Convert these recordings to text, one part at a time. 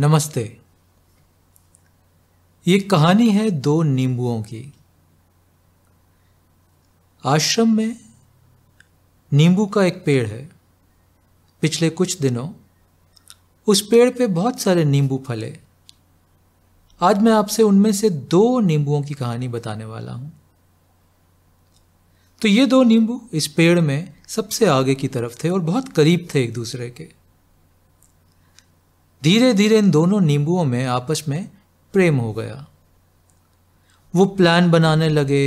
नमस्ते ये कहानी है दो नींबुओं की आश्रम में नींबू का एक पेड़ है पिछले कुछ दिनों उस पेड़ पे बहुत सारे नींबू फले आज मैं आपसे उनमें से दो नींबुओं की कहानी बताने वाला हूं तो ये दो नींबू इस पेड़ में सबसे आगे की तरफ थे और बहुत करीब थे एक दूसरे के धीरे धीरे इन दोनों नींबुओं में आपस में प्रेम हो गया वो प्लान बनाने लगे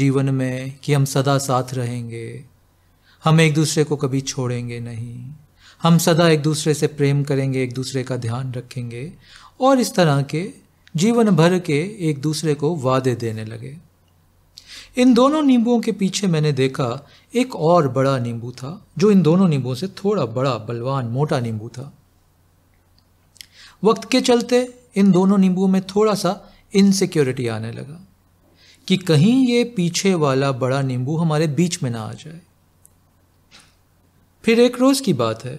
जीवन में कि हम सदा साथ रहेंगे हम एक दूसरे को कभी छोड़ेंगे नहीं हम सदा एक दूसरे से प्रेम करेंगे एक दूसरे का ध्यान रखेंगे और इस तरह के जीवन भर के एक दूसरे को वादे देने लगे इन दोनों नींबुओं के पीछे मैंने देखा एक और बड़ा नींबू था जो इन दोनों नींबुओं से थोड़ा बड़ा बलवान मोटा नींबू था वक्त के चलते इन दोनों नींबुओं में थोड़ा सा इनसिक्योरिटी आने लगा कि कहीं ये पीछे वाला बड़ा नींबू हमारे बीच में ना आ जाए फिर एक रोज़ की बात है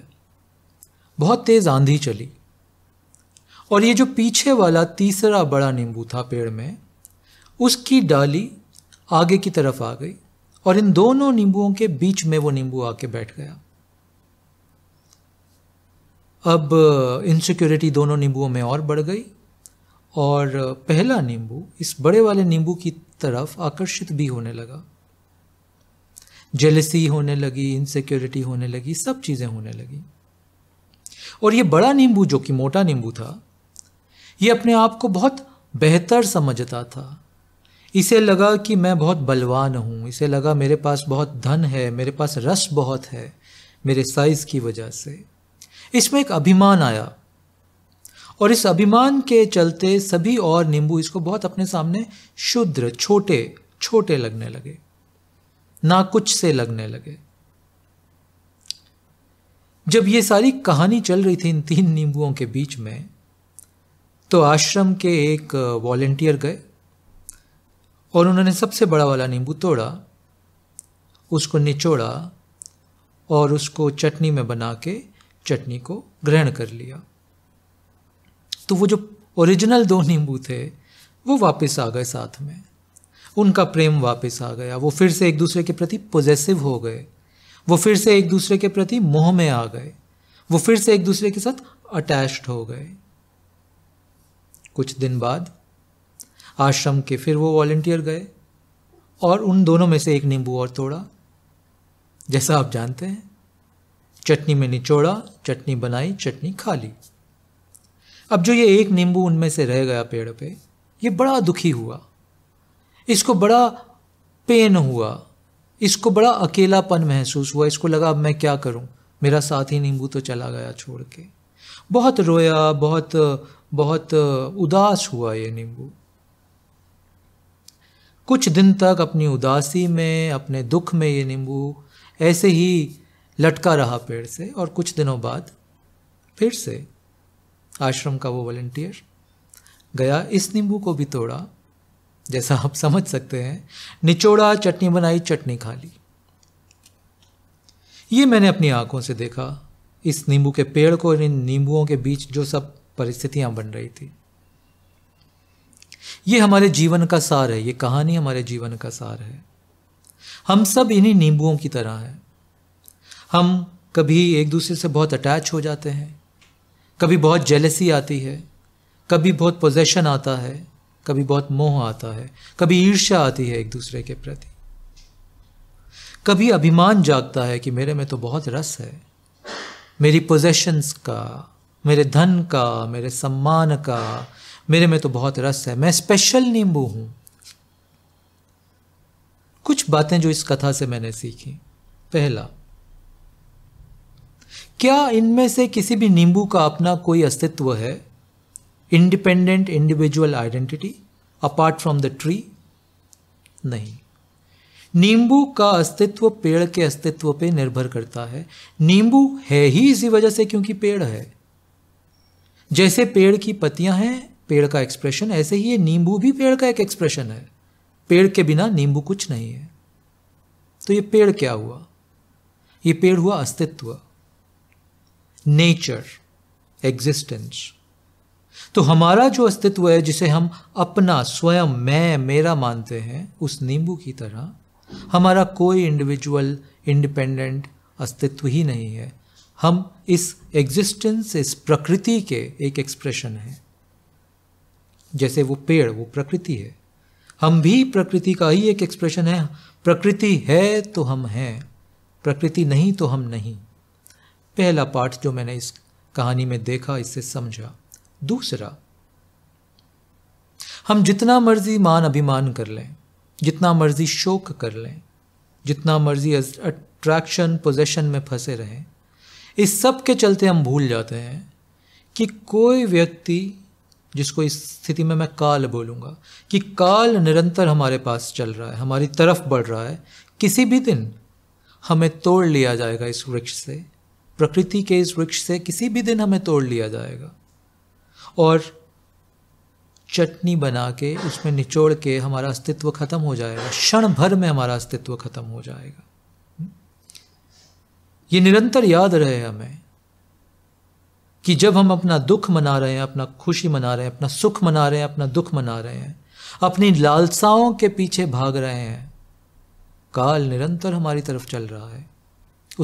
बहुत तेज़ आंधी चली और ये जो पीछे वाला तीसरा बड़ा नींबू था पेड़ में उसकी डाली आगे की तरफ आ गई और इन दोनों नींबुओं के बीच में वो नींबू आके बैठ गया अब इनसिक्योरिटी uh, दोनों नींबुओं में और बढ़ गई और uh, पहला नींबू इस बड़े वाले नींबू की तरफ आकर्षित भी होने लगा जेलसी होने लगी इनसिक्योरिटी होने लगी सब चीज़ें होने लगी और ये बड़ा नींबू जो कि मोटा नींबू था ये अपने आप को बहुत बेहतर समझता था इसे लगा कि मैं बहुत बलवान हूँ इसे लगा मेरे पास बहुत धन है मेरे पास रस बहुत है मेरे साइज़ की वजह से इसमें एक अभिमान आया और इस अभिमान के चलते सभी और नींबू इसको बहुत अपने सामने शुद्र छोटे छोटे लगने लगे ना कुछ से लगने लगे जब ये सारी कहानी चल रही थी इन तीन नींबुओं के बीच में तो आश्रम के एक वॉलेंटियर गए और उन्होंने सबसे बड़ा वाला नींबू तोड़ा उसको निचोड़ा और उसको चटनी में बना के चटनी को ग्रहण कर लिया तो वो जो ओरिजिनल दो नींबू थे वो वापस आ गए साथ में उनका प्रेम वापस आ गया वो फिर से एक दूसरे के प्रति पोजेसिव हो गए वो फिर से एक दूसरे के प्रति मोह में आ गए वो फिर से एक दूसरे के साथ अटैच्ड हो गए कुछ दिन बाद आश्रम के फिर वो वॉलेंटियर गए और उन दोनों में से एक नींबू और तोड़ा जैसा आप जानते हैं चटनी में निचोड़ा चटनी बनाई चटनी खा ली अब जो ये एक नींबू उनमें से रह गया पेड़ पे ये बड़ा दुखी हुआ इसको बड़ा पेन हुआ इसको बड़ा अकेलापन महसूस हुआ इसको लगा अब मैं क्या करूं मेरा साथी नींबू तो चला गया छोड़ के बहुत रोया बहुत बहुत उदास हुआ ये नींबू कुछ दिन तक अपनी उदासी में अपने दुख में ये नींबू ऐसे ही लटका रहा पेड़ से और कुछ दिनों बाद फिर से आश्रम का वो वॉल्टियर गया इस नींबू को भी तोड़ा जैसा आप समझ सकते हैं निचोड़ा चटनी बनाई चटनी खा ली ये मैंने अपनी आंखों से देखा इस नींबू के पेड़ को और इन नींबुओं के बीच जो सब परिस्थितियां बन रही थी ये हमारे जीवन का सार है ये कहानी हमारे जीवन का सार है हम सब इन्हीं नींबुओं की तरह हैं हम कभी एक दूसरे से बहुत अटैच हो जाते हैं कभी बहुत जेलसी आती है कभी बहुत पोजेशन आता है कभी बहुत मोह आता है कभी ईर्ष्या आती है एक दूसरे के प्रति कभी अभिमान जागता है कि मेरे में तो बहुत रस है मेरी पोजेशंस का मेरे धन का मेरे सम्मान का मेरे में तो बहुत रस है मैं स्पेशल नींबू हूं कुछ बातें जो इस कथा से मैंने सीखी पहला क्या इनमें से किसी भी नींबू का अपना कोई अस्तित्व है independent individual identity apart from the tree नहीं नींबू का अस्तित्व पेड़ के अस्तित्व पे निर्भर करता है नींबू है ही इसी वजह से क्योंकि पेड़ है जैसे पेड़ की पत्तियां हैं पेड़ का एक्सप्रेशन ऐसे ही ये नींबू भी पेड़ का एक एक्सप्रेशन है पेड़ के बिना नींबू कुछ नहीं है तो ये पेड़ क्या हुआ ये पेड़ हुआ अस्तित्व नेचर एग्जिस्टेंस तो हमारा जो अस्तित्व है जिसे हम अपना स्वयं मैं मेरा मानते हैं उस नींबू की तरह हमारा कोई इंडिविजुअल इंडिपेंडेंट अस्तित्व ही नहीं है हम इस एग्जिस्टेंस इस प्रकृति के एक एक्सप्रेशन हैं जैसे वो पेड़ वो प्रकृति है हम भी प्रकृति का ही एक एक्सप्रेशन है प्रकृति है तो हम हैं प्रकृति नहीं तो हम नहीं पहला पार्ट जो मैंने इस कहानी में देखा इससे समझा दूसरा हम जितना मर्जी मान अभिमान कर लें जितना मर्जी शोक कर लें जितना मर्जी अट्रैक्शन पोजेशन में फंसे रहें इस सब के चलते हम भूल जाते हैं कि कोई व्यक्ति जिसको इस स्थिति में मैं काल बोलूँगा कि काल निरंतर हमारे पास चल रहा है हमारी तरफ बढ़ रहा है किसी भी दिन हमें तोड़ लिया जाएगा इस वृक्ष से प्रकृति के इस वृक्ष से किसी भी दिन हमें तोड़ लिया जाएगा और चटनी बना के उसमें निचोड़ के हमारा अस्तित्व खत्म हो जाएगा क्षण भर में हमारा अस्तित्व खत्म हो जाएगा ये निरंतर याद रहे हमें कि जब हम अपना दुख मना रहे हैं अपना खुशी मना रहे हैं अपना सुख मना रहे हैं अपना दुख मना रहे हैं अपनी लालसाओं के पीछे भाग रहे हैं काल निरंतर हमारी तरफ चल रहा है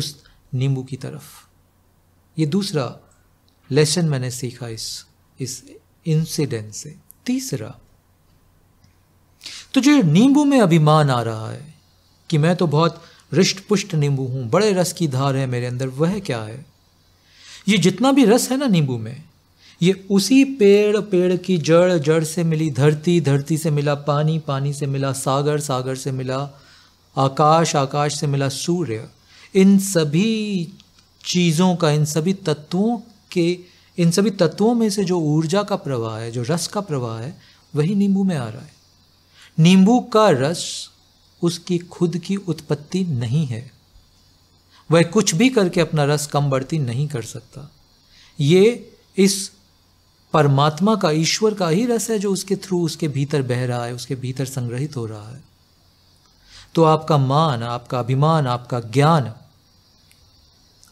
उस नींबू की तरफ ये दूसरा लेसन मैंने सीखा इस इस इंसिडेंट से तीसरा तो जो नींबू में अभिमान आ रहा है कि मैं तो बहुत रिष्ट पुष्ट नींबू हूं बड़े रस की धार है मेरे अंदर वह क्या है ये जितना भी रस है ना नींबू में ये उसी पेड़ पेड़ की जड़ जड़ से मिली धरती धरती से मिला पानी पानी से मिला सागर सागर से मिला आकाश आकाश से मिला सूर्य इन सभी चीज़ों का इन सभी तत्वों के इन सभी तत्वों में से जो ऊर्जा का प्रवाह है जो रस का प्रवाह है वही नींबू में आ रहा है नींबू का रस उसकी खुद की उत्पत्ति नहीं है वह कुछ भी करके अपना रस कम बढ़ती नहीं कर सकता ये इस परमात्मा का ईश्वर का ही रस है जो उसके थ्रू उसके भीतर बह रहा है उसके भीतर संग्रहित हो रहा है तो आपका मान आपका अभिमान आपका ज्ञान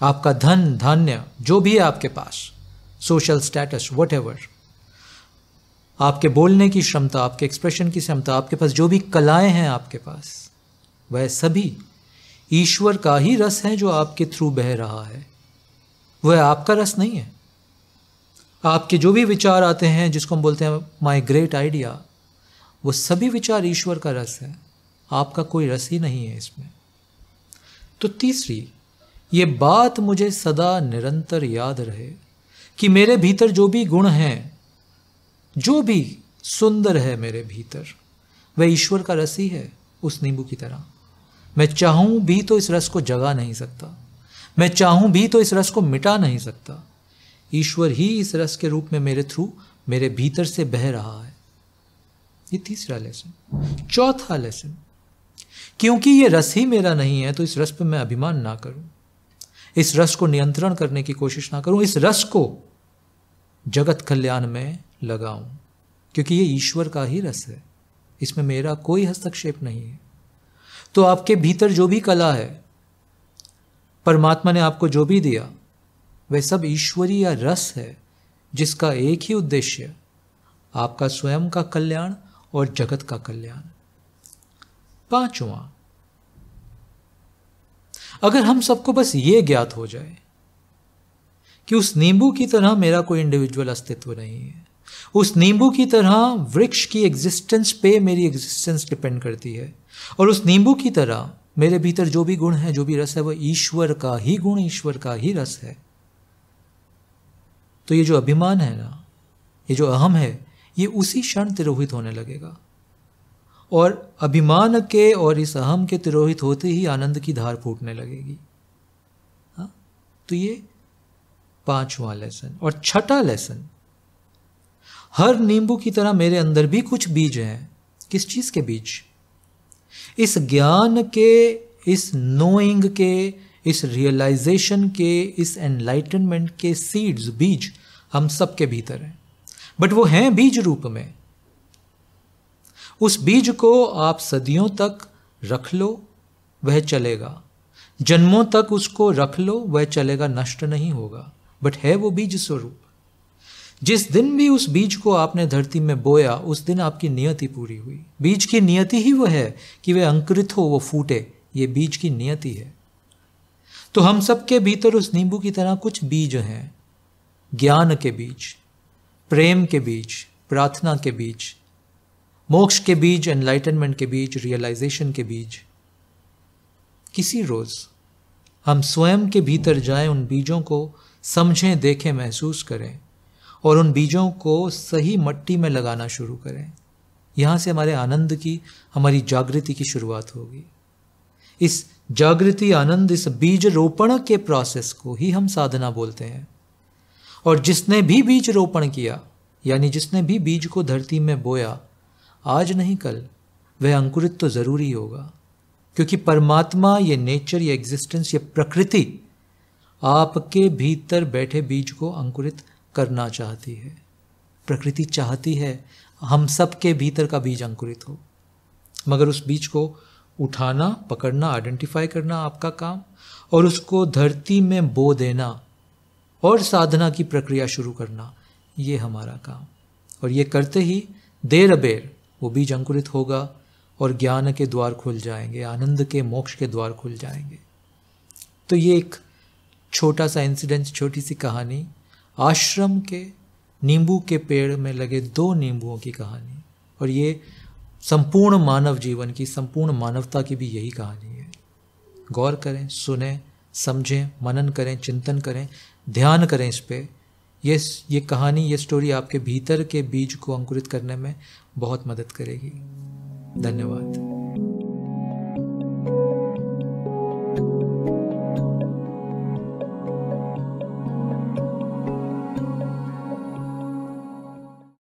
आपका धन धान्य जो भी है आपके पास सोशल स्टेटस वट आपके बोलने की क्षमता आपके एक्सप्रेशन की क्षमता आपके पास जो भी कलाएं हैं आपके पास वह सभी ईश्वर का ही रस है जो आपके थ्रू बह रहा है वह आपका रस नहीं है आपके जो भी विचार आते हैं जिसको हम बोलते हैं माई ग्रेट आइडिया वो सभी विचार ईश्वर का रस है आपका कोई रस ही नहीं है इसमें तो तीसरी ये बात मुझे सदा निरंतर याद रहे कि मेरे भीतर जो भी गुण हैं जो भी सुंदर है मेरे भीतर वह ईश्वर का रस ही है उस नींबू की तरह मैं चाहूँ भी तो इस रस को जगा नहीं सकता मैं चाहूँ भी तो इस रस को मिटा नहीं सकता ईश्वर ही इस रस के रूप में मेरे थ्रू मेरे भीतर से बह रहा है ये तीसरा लेसन चौथा लेसन क्योंकि ये रस ही मेरा नहीं है तो इस रस पर मैं अभिमान ना करूं इस रस को नियंत्रण करने की कोशिश ना करूं इस रस को जगत कल्याण में लगाऊं क्योंकि ये ईश्वर का ही रस है इसमें मेरा कोई हस्तक्षेप नहीं है तो आपके भीतर जो भी कला है परमात्मा ने आपको जो भी दिया वह सब ईश्वरीय रस है जिसका एक ही उद्देश्य आपका स्वयं का कल्याण और जगत का कल्याण पांचवा अगर हम सबको बस ये ज्ञात हो जाए कि उस नींबू की तरह मेरा कोई इंडिविजुअल अस्तित्व नहीं है उस नींबू की तरह वृक्ष की एग्जिस्टेंस पे मेरी एग्जिस्टेंस डिपेंड करती है और उस नींबू की तरह मेरे भीतर जो भी गुण है जो भी रस है वह ईश्वर का ही गुण ईश्वर का ही रस है तो ये जो अभिमान है ना ये जो अहम है ये उसी क्षण तिरोहित होने लगेगा और अभिमान के और इस अहम के तिरोहित होते ही आनंद की धार फूटने लगेगी हा? तो ये पांचवा लेसन और छठा लेसन हर नींबू की तरह मेरे अंदर भी कुछ बीज हैं किस चीज़ के बीज इस ज्ञान के इस नोइंग के इस रियलाइजेशन के इस एनलाइटनमेंट के सीड्स बीज हम सबके भीतर हैं बट वो हैं बीज रूप में उस बीज को आप सदियों तक रख लो वह चलेगा जन्मों तक उसको रख लो वह चलेगा नष्ट नहीं होगा बट है वो बीज स्वरूप जिस दिन भी उस बीज को आपने धरती में बोया उस दिन आपकी नियति पूरी हुई बीज की नियति ही वह है कि वह अंकुरित हो वो फूटे ये बीज की नियति है तो हम सबके भीतर उस नींबू की तरह कुछ बीज हैं ज्ञान के बीज प्रेम के बीज प्रार्थना के बीज मोक्ष के बीज एनलाइटनमेंट के बीज रियलाइजेशन के बीज किसी रोज हम स्वयं के भीतर जाएं उन बीजों को समझें देखें महसूस करें और उन बीजों को सही मट्टी में लगाना शुरू करें यहाँ से हमारे आनंद की हमारी जागृति की शुरुआत होगी इस जागृति आनंद इस बीज रोपण के प्रोसेस को ही हम साधना बोलते हैं और जिसने भी बीज रोपण किया यानी जिसने भी बीज को धरती में बोया आज नहीं कल वह अंकुरित तो ज़रूरी होगा क्योंकि परमात्मा ये नेचर ये एग्जिस्टेंस ये प्रकृति आपके भीतर बैठे बीज को अंकुरित करना चाहती है प्रकृति चाहती है हम सब के भीतर का बीज अंकुरित हो मगर उस बीज को उठाना पकड़ना आइडेंटिफाई करना आपका काम और उसको धरती में बो देना और साधना की प्रक्रिया शुरू करना ये हमारा काम और ये करते ही देर अबेर वो बीज अंकुरित होगा और ज्ञान के द्वार खुल जाएंगे आनंद के मोक्ष के द्वार खुल जाएंगे तो ये एक छोटा सा इंसिडेंट छोटी सी कहानी आश्रम के नींबू के पेड़ में लगे दो नींबुओं की कहानी और ये संपूर्ण मानव जीवन की संपूर्ण मानवता की भी यही कहानी है गौर करें सुने समझें मनन करें चिंतन करें ध्यान करें इस पर ये ये कहानी ये स्टोरी आपके भीतर के बीज को अंकुरित करने में बहुत मदद करेगी धन्यवाद